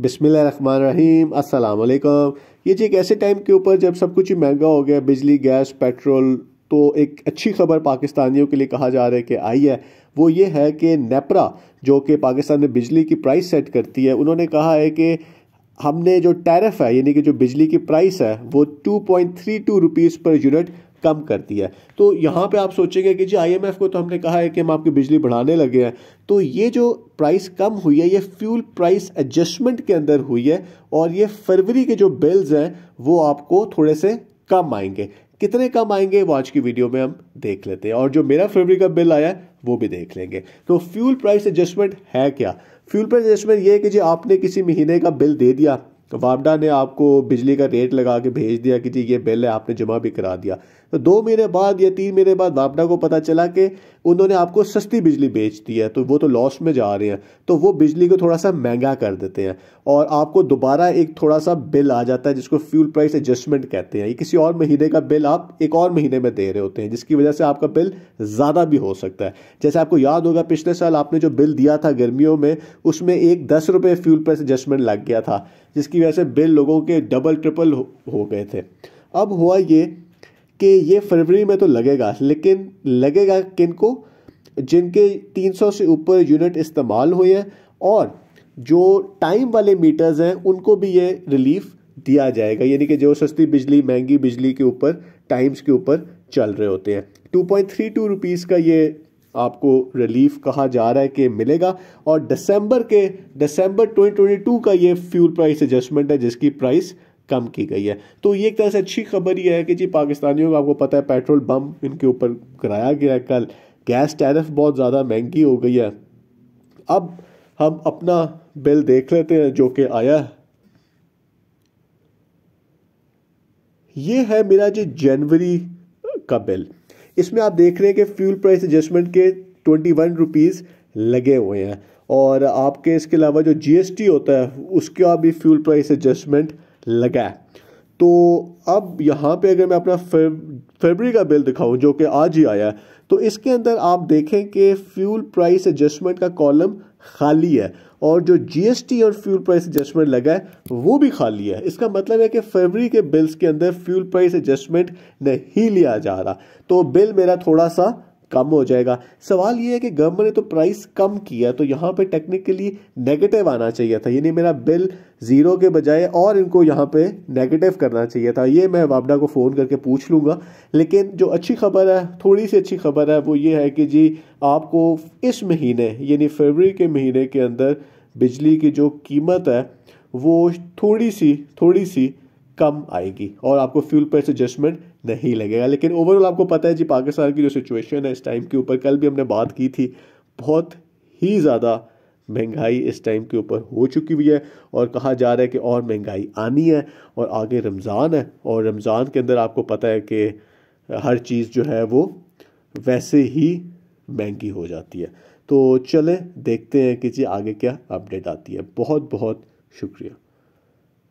बिसमीम असलकम ये जी एक ऐसे टाइम के ऊपर जब सब कुछ ही महंगा हो गया बिजली गैस पेट्रोल तो एक अच्छी खबर पाकिस्तानियों के लिए कहा जा रहा है कि आई है वो ये है कि नेपरा जो कि पाकिस्तान में बिजली की प्राइस सेट करती है उन्होंने कहा है कि हमने जो टैरफ है यानी कि जो बिजली की प्राइस है वो 2.32 point three two rupees per unit कम कर दिया है तो यहाँ पे आप सोचेंगे कि जी आईएमएफ को तो हमने कहा है कि हम आपकी बिजली बढ़ाने लगे हैं तो ये जो प्राइस कम हुई है ये फ्यूल प्राइस एडजस्टमेंट के अंदर हुई है और ये फरवरी के जो बिल्स हैं वो आपको थोड़े से कम आएंगे कितने कम आएंगे वो आज की वीडियो में हम देख लेते हैं और जो मेरा फरवरी का बिल आया वो भी देख लेंगे तो फ्यूल प्राइस एडजस्टमेंट है क्या फ्यूल प्राइस एडजस्टमेंट ये है कि जी आपने किसी महीने का बिल दे दिया वापडा ने आपको बिजली का रेट लगा के भेज दिया कि जी ये बिल है आपने जमा भी करा दिया तो दो महीने बाद या तीन महीने बाद बापडा को पता चला कि उन्होंने आपको सस्ती बिजली बेच दी है तो वो तो लॉस में जा रहे हैं तो वो बिजली को थोड़ा सा महंगा कर देते हैं और आपको दोबारा एक थोड़ा सा बिल आ जाता है जिसको फ्यूल प्राइस एडजस्टमेंट कहते हैं ये किसी और महीने का बिल आप एक और महीने में दे रहे होते हैं जिसकी वजह से आपका बिल ज़्यादा भी हो सकता है जैसे आपको याद होगा पिछले साल आपने जो बिल दिया था गर्मियों में उसमें एक दस रुपये फ्यूल प्राइस एडजस्टमेंट लग गया था जिसकी वजह से बिल लोगों के डबल ट्रिपल हो गए थे अब हुआ ये कि ये फरवरी में तो लगेगा लेकिन लगेगा किन को जिनके 300 से ऊपर यूनिट इस्तेमाल हुए हैं और जो टाइम वाले मीटर्स हैं उनको भी ये रिलीफ दिया जाएगा यानी कि जो सस्ती बिजली महंगी बिजली के ऊपर टाइम्स के ऊपर चल रहे होते हैं 2.32 पॉइंट का ये आपको रिलीफ कहा जा रहा है कि मिलेगा और दिसंबर के दिसंबर 2022 का ये फ्यूल प्राइस एडजस्टमेंट है जिसकी प्राइस कम की गई है तो ये एक तरह से अच्छी खबर यह है कि जी पाकिस्तानियों को आपको पता है पेट्रोल बम इनके ऊपर कराया गया है कल गैस टैरिफ बहुत ज़्यादा महंगी हो गई है अब हम अपना बिल देख लेते हैं जो कि आया ये है मेरा जी जनवरी का बिल इसमें आप देख रहे हैं कि फ्यूल प्राइस एडजस्टमेंट के ट्वेंटी वन रुपीज़ लगे हुए हैं और आपके इसके अलावा जो जीएसटी होता है उसका भी फ्यूल प्राइस एडजस्टमेंट लगा है तो अब यहाँ पे अगर मैं अपना फेबरी का बिल दिखाऊं जो कि आज ही आया है तो इसके अंदर आप देखें कि फ्यूल प्राइस एडजस्टमेंट का कॉलम खाली है और जो जीएसटी और फ्यूल प्राइस एडजस्टमेंट लगा है वो भी खाली है इसका मतलब है कि फरवरी के बिल्स के अंदर फ्यूल प्राइस एडजस्टमेंट नहीं लिया जा रहा तो बिल मेरा थोड़ा सा कम हो जाएगा सवाल ये है कि गवर्नमेंट ने तो प्राइस कम किया तो यहाँ पे टेक्निकली नेगेटिव आना चाहिए था यानी मेरा बिल ज़ीरो के बजाय और इनको यहाँ पे नेगेटिव करना चाहिए था ये मैं वापडा को फ़ोन करके पूछ लूँगा लेकिन जो अच्छी खबर है थोड़ी सी अच्छी खबर है वो ये है कि जी आपको इस महीने यानी फरवरी के महीने के अंदर बिजली की जो कीमत है वो थोड़ी सी थोड़ी सी कम आएगी और आपको फ्यूल प्राइस एडजस्टमेंट नहीं लगेगा लेकिन ओवरऑल आपको पता है जी पाकिस्तान की जो सिचुएशन है इस टाइम के ऊपर कल भी हमने बात की थी बहुत ही ज़्यादा महंगाई इस टाइम के ऊपर हो चुकी हुई है और कहा जा रहा है कि और महंगाई आनी है और आगे रमज़ान है और रमज़ान के अंदर आपको पता है कि हर चीज़ जो है वो वैसे ही महंगी हो जाती है तो चलें देखते हैं कि जी आगे क्या अपडेट आती है बहुत बहुत शुक्रिया